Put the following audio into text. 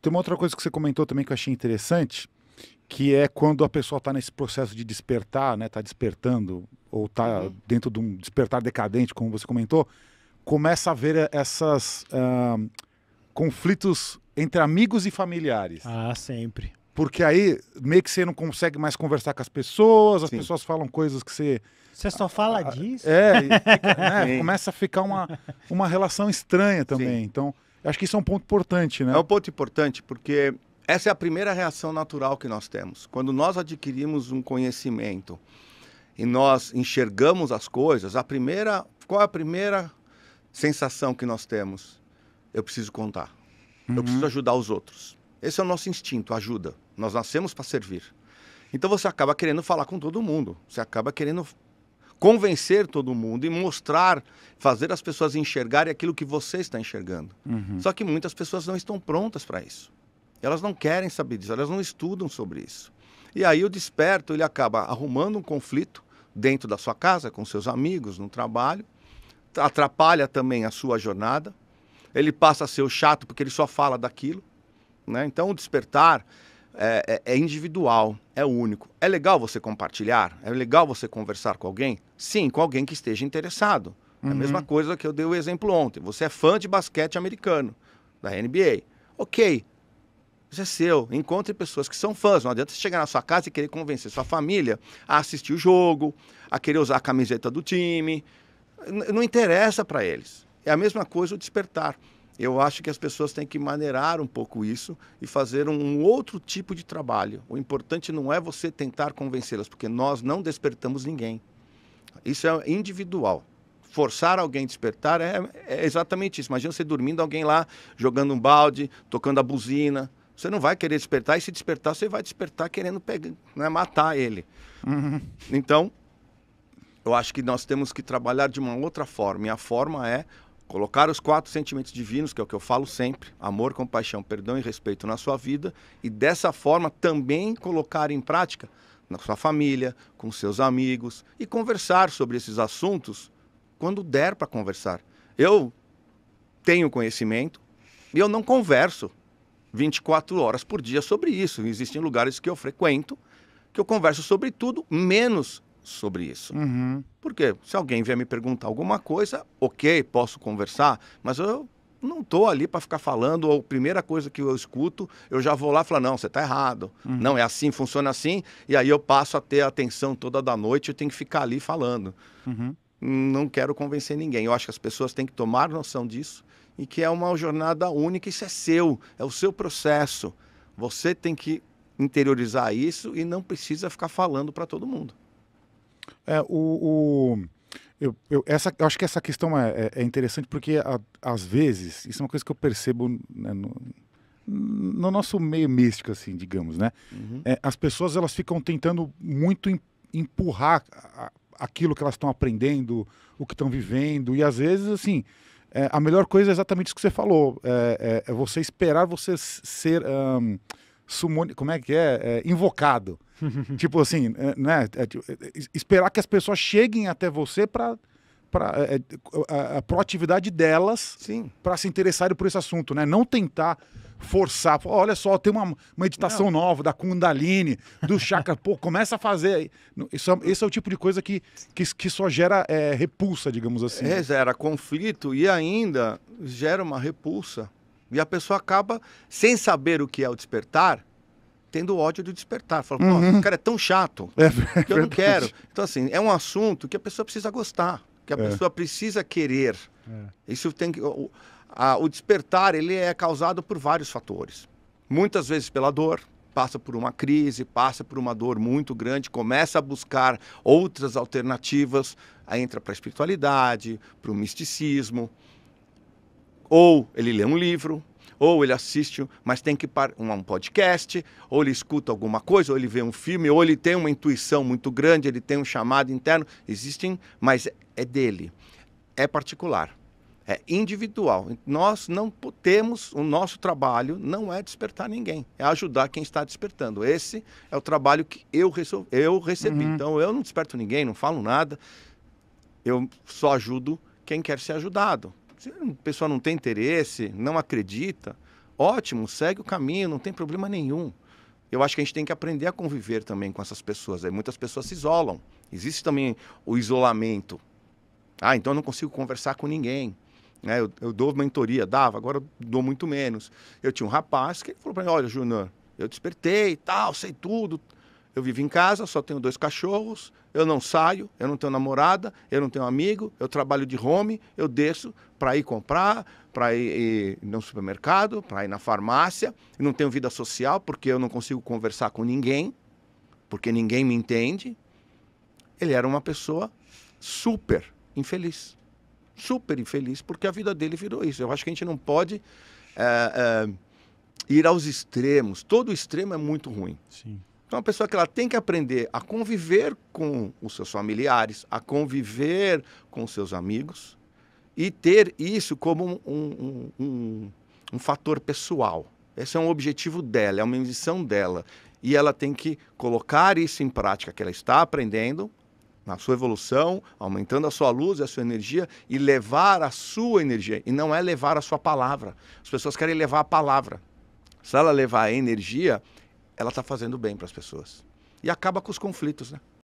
Tem uma outra coisa que você comentou também que eu achei interessante, que é quando a pessoa está nesse processo de despertar, né? Está despertando, ou está uhum. dentro de um despertar decadente, como você comentou, começa a ver essas uh, conflitos entre amigos e familiares. Ah, sempre. Porque aí meio que você não consegue mais conversar com as pessoas, as Sim. pessoas falam coisas que você. Você só fala ah, ah, disso? É, fica, né, começa a ficar uma, uma relação estranha também. Sim. Então, Acho que isso é um ponto importante, né? É um ponto importante, porque essa é a primeira reação natural que nós temos. Quando nós adquirimos um conhecimento e nós enxergamos as coisas, a primeira, qual é a primeira sensação que nós temos? Eu preciso contar. Uhum. Eu preciso uhum. ajudar os outros. Esse é o nosso instinto, ajuda. Nós nascemos para servir. Então você acaba querendo falar com todo mundo. Você acaba querendo convencer todo mundo e mostrar, fazer as pessoas enxergarem aquilo que você está enxergando. Uhum. Só que muitas pessoas não estão prontas para isso. Elas não querem saber disso, elas não estudam sobre isso. E aí o desperto ele acaba arrumando um conflito dentro da sua casa, com seus amigos, no trabalho, atrapalha também a sua jornada. Ele passa a ser o chato porque ele só fala daquilo, né? Então o despertar é, é, é, individual, é único. É legal você compartilhar? É legal você conversar com alguém? Sim, com alguém que esteja interessado. Uhum. É a uhum. mesma coisa que eu dei o exemplo ontem. Você é fã de basquete americano, da NBA. Ok, isso é seu. Encontre pessoas que são fãs. Não adianta você chegar na sua casa e querer convencer sua família a assistir o jogo, a querer usar a camiseta do time. Não interessa para eles. É a mesma coisa o despertar eu acho que as pessoas têm que maneirar um pouco isso e fazer um outro tipo de trabalho. O importante não é você tentar convencê-las, porque nós não despertamos ninguém. Isso é individual. Forçar alguém a despertar é, é exatamente isso. Imagina você dormindo, alguém lá jogando um balde, tocando a buzina. Você não vai querer despertar, e se despertar, você vai despertar querendo pegar, né, matar ele. Uhum. Então, eu acho que nós temos que trabalhar de uma outra forma. E a forma é Colocar os quatro sentimentos divinos, que é o que eu falo sempre: amor, compaixão, perdão e respeito na sua vida, e dessa forma também colocar em prática na sua família, com seus amigos e conversar sobre esses assuntos quando der para conversar. Eu tenho conhecimento e eu não converso 24 horas por dia sobre isso. Existem lugares que eu frequento que eu converso sobre tudo, menos sobre isso. Uhum. Porque se alguém vier me perguntar alguma coisa, ok, posso conversar, mas eu não estou ali para ficar falando, ou a primeira coisa que eu escuto, eu já vou lá e falo, não, você está errado, uhum. não é assim, funciona assim, e aí eu passo a ter a atenção toda da noite, eu tenho que ficar ali falando. Uhum. Não quero convencer ninguém. Eu acho que as pessoas têm que tomar noção disso e que é uma jornada única, isso é seu, é o seu processo. Você tem que interiorizar isso e não precisa ficar falando para todo mundo. É, o, o eu, eu, essa, eu acho que essa questão é, é, é interessante porque, a, às vezes, isso é uma coisa que eu percebo né, no, no, nosso meio místico, assim, digamos, né? Uhum. É, as pessoas, elas ficam tentando muito empurrar a, aquilo que elas estão aprendendo, o que estão vivendo, e às vezes, assim, é, a melhor coisa é exatamente isso que você falou, é, é, é você esperar você ser... Um, sumone, como é que é? é invocado. tipo assim, é, né? É, tipo, é, esperar que as pessoas cheguem até você para para a, a, proatividade delas para se interessarem por esse assunto, né? Não tentar forçar. Olha só, tem uma meditação Não. nova da Kundalini, do chakra. Pô, começa a fazer. Isso, esse é o tipo de coisa que, que, que só gera é, repulsa, digamos assim. Né? É, gera conflito e ainda gera uma repulsa. E a pessoa acaba, sem saber o que é o despertar, tendo ódio de despertar. Falando, uhum. o cara é tão chato é, é que eu não quero. Então, assim, é um assunto que a pessoa precisa gostar, que a é. pessoa precisa querer. É. Isso tem que. O, a, o despertar ele é causado por vários fatores. Muitas vezes pela dor, passa por uma crise, passa por uma dor muito grande, começa a buscar outras alternativas, aí entra para a espiritualidade, para o misticismo, ou ele lê um livro, ou ele assiste, mas tem que par um podcast, ou ele escuta alguma coisa, ou ele vê um filme, ou ele tem uma intuição muito grande, ele tem um chamado interno. Existem, mas é dele. É particular. É individual. Nós não temos, o nosso trabalho não é despertar ninguém, é ajudar quem está despertando. Esse é o trabalho que eu, eu recebi. Uhum. Então eu não desperto ninguém, não falo nada, eu só ajudo quem quer ser ajudado. Se a pessoa não tem interesse, não acredita, ótimo, segue o caminho, não tem problema nenhum. Eu acho que a gente tem que aprender a conviver também com essas pessoas. Aí muitas pessoas se isolam. Existe também o isolamento. Ah, então eu não consigo conversar com ninguém. Né? Eu, eu dou mentoria, dava, agora dou muito menos. Eu tinha um rapaz que falou para mim: olha, Júnior, eu despertei tal, sei tudo. Eu vivo em casa, só tenho dois cachorros, eu não saio, eu não tenho namorada, eu não tenho amigo, eu trabalho de home, eu desço para ir comprar, para ir, ir, no supermercado, para ir na farmácia, não tenho vida social porque eu não consigo conversar com ninguém, porque ninguém me entende. Ele era uma pessoa super infeliz. Super infeliz, porque a vida dele virou isso. Eu acho que a gente não pode é, é, ir aos extremos. Todo extremo é muito ruim. Sim. Então, é uma pessoa que ela tem que aprender a conviver com os seus familiares, a conviver com os seus amigos e ter isso como um, um, um, um fator pessoal. Esse é um objetivo dela, é uma missão dela. E ela tem que colocar isso em prática, que ela está aprendendo na sua evolução, aumentando a sua luz e a sua energia e levar a sua energia. E não é levar a sua palavra. As pessoas querem levar a palavra. Se ela levar a energia, ela está fazendo bem para as pessoas. E acaba com os conflitos, né?